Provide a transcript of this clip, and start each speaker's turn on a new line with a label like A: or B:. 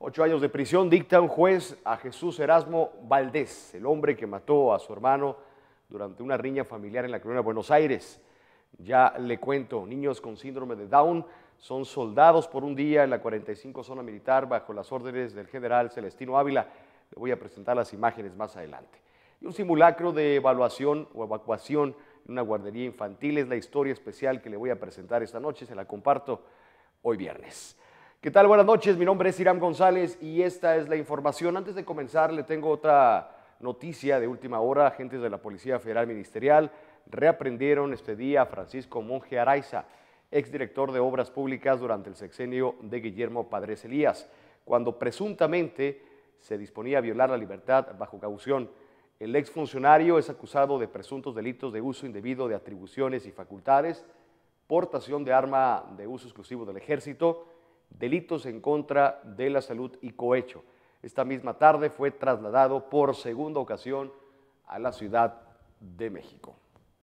A: Ocho años de prisión dicta un juez a Jesús Erasmo Valdés, el hombre que mató a su hermano durante una riña familiar en la colonia de Buenos Aires. Ya le cuento, niños con síndrome de Down son soldados por un día en la 45 zona militar bajo las órdenes del general Celestino Ávila. Le voy a presentar las imágenes más adelante. Y un simulacro de evaluación o evacuación en una guardería infantil es la historia especial que le voy a presentar esta noche. Se la comparto hoy viernes. ¿Qué tal? Buenas noches, mi nombre es Irán González y esta es la información. Antes de comenzar, le tengo otra noticia de última hora. Agentes de la Policía Federal Ministerial reaprendieron este día a Francisco Monje Araiza, exdirector de Obras Públicas durante el sexenio de Guillermo Padres Elías, cuando presuntamente se disponía a violar la libertad bajo caución. El exfuncionario es acusado de presuntos delitos de uso indebido de atribuciones y facultades, portación de arma de uso exclusivo del ejército, delitos en contra de la salud y cohecho. Esta misma tarde fue trasladado por segunda ocasión a la Ciudad de México.